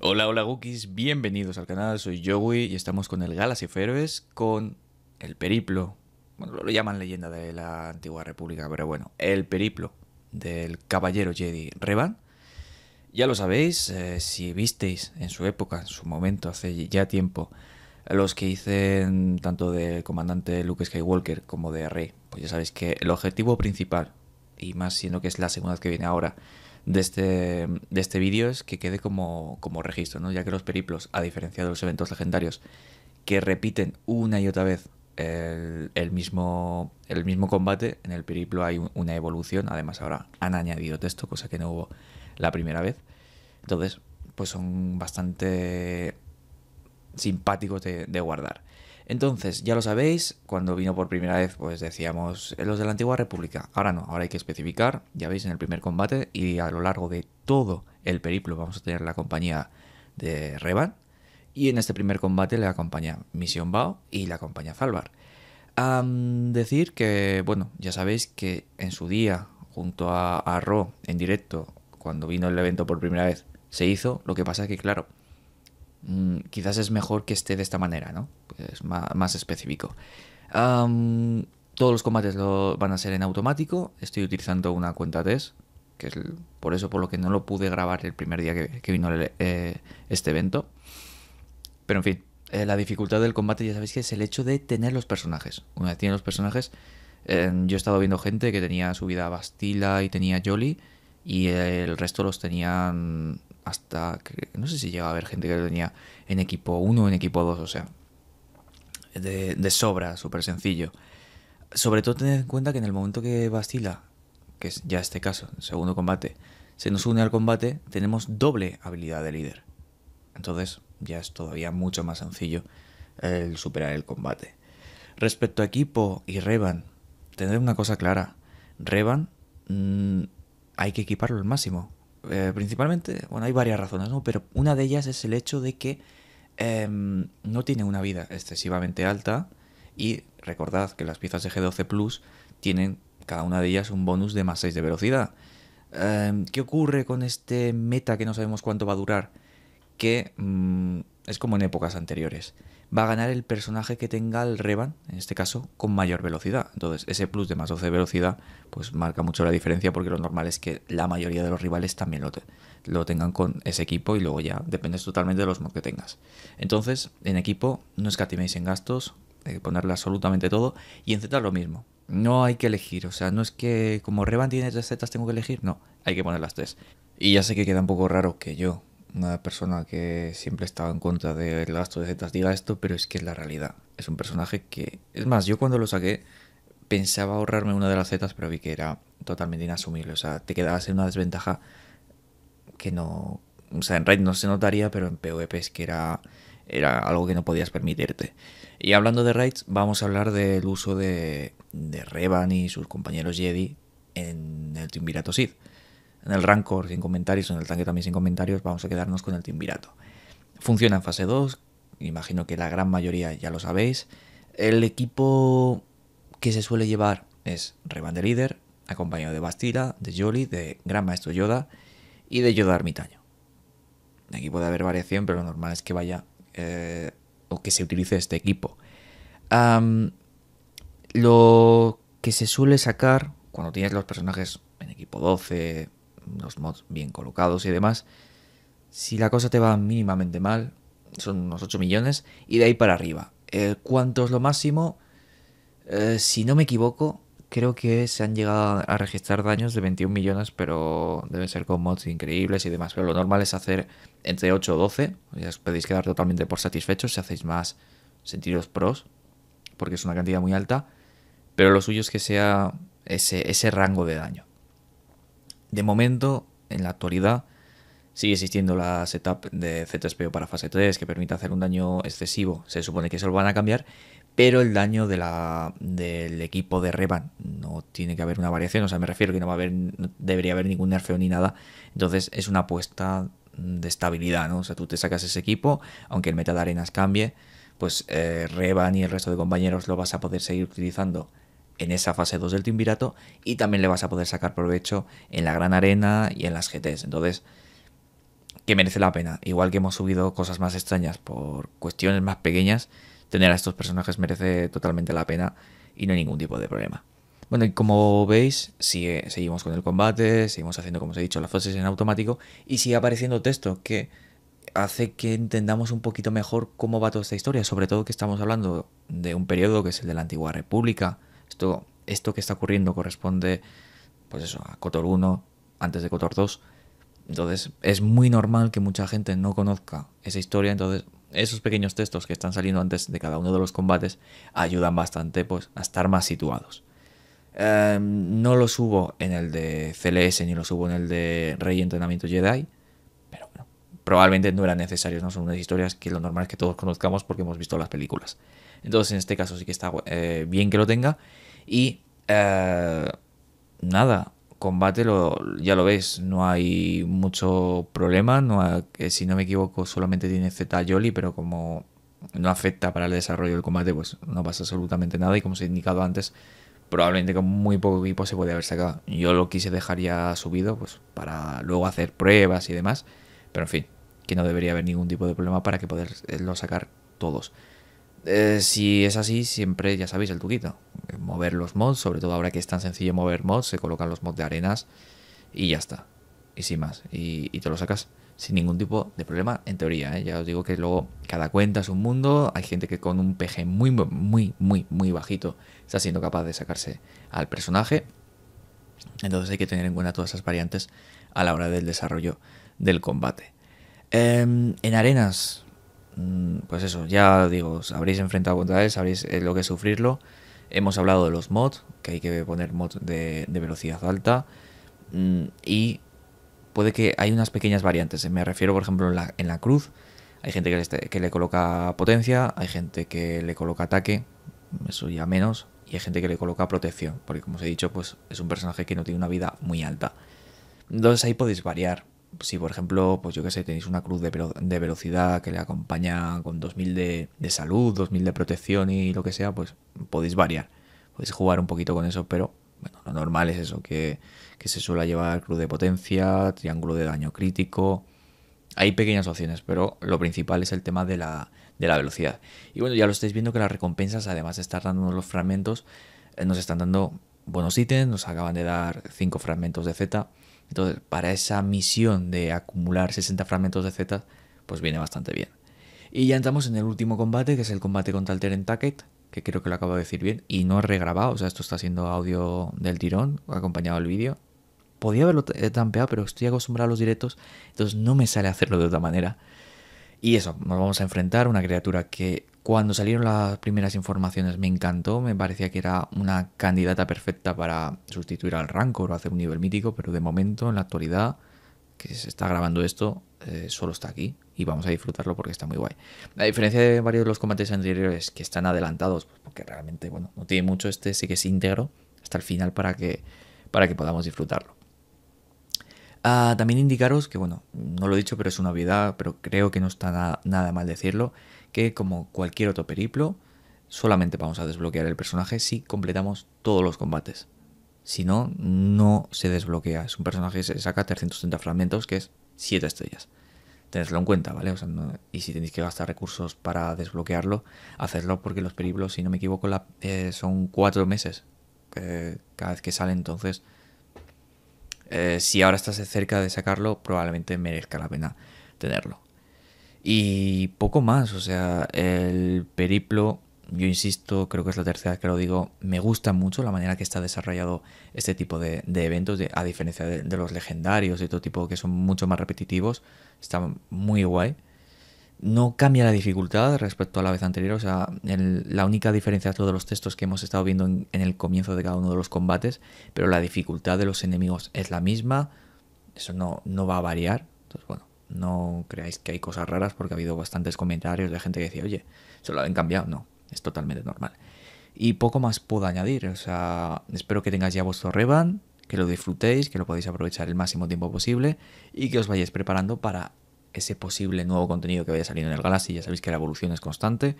Hola, hola gukis. bienvenidos al canal, soy Joey y estamos con el Galaxy Ferves. con el periplo, bueno, lo llaman leyenda de la antigua república, pero bueno, el periplo del caballero Jedi Revan. Ya lo sabéis, eh, si visteis en su época, en su momento, hace ya tiempo, los que hice tanto del comandante Luke Skywalker como de Rey, pues ya sabéis que el objetivo principal y más siendo que es la segunda vez que viene ahora de este, de este vídeo, es que quede como, como registro, ¿no? ya que los periplos, a diferencia de los eventos legendarios, que repiten una y otra vez el, mismo, el mismo combate, en el periplo hay una evolución, además ahora han añadido texto, cosa que no hubo la primera vez. Entonces, pues son bastante simpáticos de guardar. Entonces, ya lo sabéis, cuando vino por primera vez, pues decíamos eh, los de la antigua república. Ahora no, ahora hay que especificar, ya veis, en el primer combate y a lo largo de todo el periplo vamos a tener la compañía de Revan. Y en este primer combate le acompaña Misión Bao y le acompaña Falvar. A decir que, bueno, ya sabéis que en su día, junto a, a Ro, en directo, cuando vino el evento por primera vez, se hizo. Lo que pasa es que, claro, Mm, quizás es mejor que esté de esta manera, ¿no? Es pues más, específico. todos los combates lo van a ser en automático. Estoy utilizando una cuenta test, que es por eso por lo que no lo pude grabar el primer día que, vino eh, este evento. Pero en fin, eh, la dificultad del combate ya sabéis que es el hecho de tener los personajes. Una vez tienen los personajes, eh, yo he estado viendo gente que tenía subida vida Bastila y tenía Jolly y el resto los tenían hasta, que no sé si llega a haber gente que lo tenía en equipo 1 o en equipo 2, o sea, de, sobra, súper sencillo. Sobre todo tened en cuenta que en el momento que Bastila, que es ya este caso, segundo combate, se nos une al combate, tenemos doble habilidad de líder. Entonces ya es todavía mucho más sencillo el superar el combate. Respecto a equipo y Revan, tener una cosa clara. Revan mm, hay que equiparlo al máximo. Eh, principalmente, bueno, hay varias razones, ¿no? Pero una de ellas es el hecho de que em, no tiene una vida excesivamente alta y recordad que las piezas de G12 Plus tienen cada una de ellas un bonus de más 6 de velocidad. Em, ¿Qué ocurre con este meta que no sabemos cuánto va a durar? Que... Mm, es como en épocas anteriores. Va a ganar el personaje que tenga el Revan, en este caso, con mayor velocidad. Entonces, ese plus de más 12 velocidad, pues marca mucho la diferencia porque lo normal es que la mayoría de los rivales también lo, lo tengan con ese equipo y luego ya dependes totalmente de los mods que tengas. Entonces, en equipo, no escatiméis en gastos, hay que ponerle absolutamente todo. Y en Z lo mismo, no hay que elegir, o sea, no es que como Revan tiene tres Z tengo que elegir, no, hay que poner las tres. Y ya sé que queda un poco raro que yo, una persona que siempre estaba en contra del gasto de zetas diga esto, pero es que es la realidad. Es un personaje que... Es más, yo cuando lo saqué pensaba ahorrarme una de las zetas, pero vi que era totalmente inasumible. O sea, te quedabas en una desventaja que no... O sea, en raid no se notaría, pero en PvP es que era, era algo que no podías permitirte. Y hablando de raids, vamos a hablar del uso de, de Revan y sus compañeros Jedi en el Virato en el Rancor sin comentarios, en el tanque también sin comentarios, vamos a quedarnos con el Timbirato. Funciona en fase 2, imagino que la gran mayoría ya lo sabéis. El equipo que se suele llevar es Revan de Líder, acompañado de Bastila, de Jolly, de Gran Maestro Yoda y de Yoda Armitaño... Aquí puede haber variación, pero lo normal es que vaya eh, o que se utilice este equipo. lo que se suele sacar cuando tienes los personajes en equipo 12, los mods bien colocados y demás. Si la cosa te va mínimamente mal, son unos 8 millones, y de ahí para arriba. Eh, ¿Cuánto es lo máximo? Eh, si no me equivoco, creo que se han llegado a registrar daños de 21 millones, pero deben ser con mods increíbles y demás. Pero lo normal es hacer entre 8 o 12, ya os podéis quedar totalmente por satisfechos si hacéis más sentidos pros, porque es una cantidad muy alta. Pero lo suyo es que sea ese rango de daño. De momento, en la actualidad, sigue existiendo la setup de C3PO para fase 3 que permite hacer un daño excesivo. Se supone que eso lo van a cambiar, pero el daño del equipo de Revan no tiene que haber una variación. O sea, me refiero que no va a haber, debería haber ningún nerfeo ni nada. Entonces, es una apuesta de estabilidad, ¿no? O sea, tú te sacas ese equipo, aunque el meta de arenas cambie, pues eh, Revan y el resto de compañeros lo vas a poder seguir utilizando en esa fase 2 del Timbirato y también le vas a poder sacar provecho en la Gran Arena y en las GTs. Entonces, que merece la pena. Igual que hemos subido cosas más extrañas por cuestiones más pequeñas, tener a estos personajes merece totalmente la pena y no hay ningún tipo de problema. Bueno, y como veis, seguimos con el combate, seguimos haciendo, como os he dicho, las fases en automático y sigue apareciendo texto que hace que entendamos un poquito mejor cómo va toda esta historia, sobre todo que estamos hablando de un periodo que es el de la Antigua República, esto, que está ocurriendo corresponde, pues eso, a Cotor 1 antes de Cotor 2. Entonces es muy normal que mucha gente no conozca esa historia, entonces esos pequeños textos que están saliendo antes de cada uno de los combates ayudan bastante pues, a estar más situados. Em, no los subo en el de CLS ni lo subo en el de Rey Entrenamiento Jedi, pero bueno, probablemente no eran necesarios, no son unas historias que lo normal es que todos conozcamos porque hemos visto las películas. Entonces, en este caso sí que está eh, bien que lo tenga. Y eh, nada, combate ya lo ves, no hay mucho problema. si no me equivoco, solamente tiene Z Jolly, pero como no afecta para el desarrollo del combate, pues no pasa absolutamente nada. Y como os he indicado antes, probablemente con muy poco equipo se puede haber sacado. Yo lo quise dejar ya subido, pues para luego hacer pruebas y demás. Pero en fin, que no debería haber ningún tipo de problema para que poderlo eh, sacar todos. Eh, si es así, siempre ya sabéis el truquito. Eh, mover los mods, sobre todo ahora que es tan sencillo mover mods, se colocan los mods de arenas y ya está. Y sin más. Y, te lo sacas sin ningún tipo de problema, en teoría. ¿eh? Ya os digo que luego cada cuenta es un mundo. Hay gente que con un PG muy, muy, muy, muy bajito está siendo capaz de sacarse al personaje. Entonces hay que tener en cuenta todas esas variantes a la hora del desarrollo del combate. Em, en arenas, Mm, pues eso, ya digo, habréis enfrentado contra él, sabréis eh, lo que es sufrirlo. Hemos hablado de los mods, que hay que poner mods de, velocidad alta. Mm, y puede que hay unas pequeñas variantes. Me refiero, por ejemplo, en la, en la cruz. Hay gente que le, que le, coloca potencia, hay gente que le coloca ataque, eso ya menos, y hay gente que le coloca protección, porque como os he dicho, pues es un personaje que no tiene una vida muy alta. Entonces ahí podéis variar, si por ejemplo, pues yo que sé, tenéis una cruz de, velocidad que le acompaña con 2000 de, de salud, 2000 de protección y lo que sea, pues podéis variar. Podéis jugar un poquito con eso, pero bueno, lo normal es eso, que, se suele llevar cruz de potencia, triángulo de daño crítico. Hay pequeñas opciones, pero lo principal es el tema de la, de la velocidad. Y bueno, ya lo estáis viendo que las recompensas, además de estar dando los fragmentos, eh, nos están dando buenos ítems, nos acaban de dar 5 fragmentos de Z. Entonces, para esa misión de acumular 60 fragmentos de Z, pues viene bastante bien. Y ya entramos en el último combate, que es el combate contra el Teren Tacket, que creo que lo acabo de decir bien, y no he regrabado, o sea, esto está siendo audio del tirón, acompañado del vídeo. Podía haberlo eh, trampeado, pero estoy acostumbrado a los directos, entonces no me sale hacerlo de otra manera. Y eso, nos vamos a enfrentar a una criatura que cuando salieron las primeras informaciones me encantó, me parecía que era una candidata perfecta para sustituir al Rancor o hacer un nivel mítico, pero de momento, en la actualidad, que se está grabando esto, eh, solo está aquí y vamos a disfrutarlo porque está muy guay. A diferencia de varios de los combates anteriores que están adelantados, pues, porque realmente, bueno, no tiene mucho, este sí que es íntegro hasta el final para que, para que podamos disfrutarlo. Ah, también indicaros que, bueno, no lo he dicho, pero es una obviedad, pero creo que no está nada mal decirlo que como cualquier otro periplo, solamente vamos a desbloquear el personaje si completamos todos los combates. Si no, no se desbloquea. Es un personaje que se saca 330 fragmentos, que es 7 estrellas. Tenedlo en cuenta, ¿vale? y si tenéis que gastar recursos para desbloquearlo, hacerlo, porque los periplos, si no me equivoco, eh, son 4 meses cada vez que sale. Entonces, eh, si ahora estás cerca de sacarlo, probablemente merezca la pena tenerlo. Y poco más, o sea, el periplo, yo insisto, creo que es la tercera vez que lo digo, me gusta mucho la manera que está desarrollado este tipo de, eventos, a diferencia de, los legendarios y todo tipo que son mucho más repetitivos, está muy guay. No cambia la dificultad respecto a la vez anterior, o sea, la única diferencia es todos los textos que hemos estado viendo en, el comienzo de cada uno de los combates, pero la dificultad de los enemigos es la misma, eso no, no va a variar. Entonces, bueno, no creáis que hay cosas raras porque ha habido bastantes comentarios de gente que decía, oye, se lo han cambiado. No, es totalmente normal. Y poco más puedo añadir. O sea, espero que tengáis ya vuestro Revan que lo disfrutéis, que lo podáis aprovechar el máximo tiempo posible y que os vayáis preparando para ese posible nuevo contenido que vaya saliendo en el Galaxy. Ya sabéis que la evolución es constante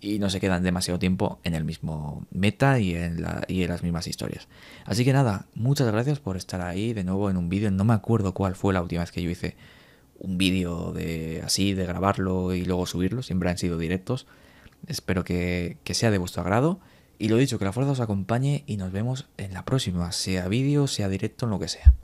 y no se quedan demasiado tiempo en el mismo meta y en, y en las mismas historias. Así que nada, muchas gracias por estar ahí de nuevo en un vídeo. No me acuerdo cuál fue la última vez que yo hice un vídeo de así, de grabarlo y luego subirlo, siempre han sido directos. Espero que, que sea de vuestro agrado. Y lo dicho, que la fuerza os acompañe y nos vemos en la próxima, sea vídeo, sea directo, en lo que sea.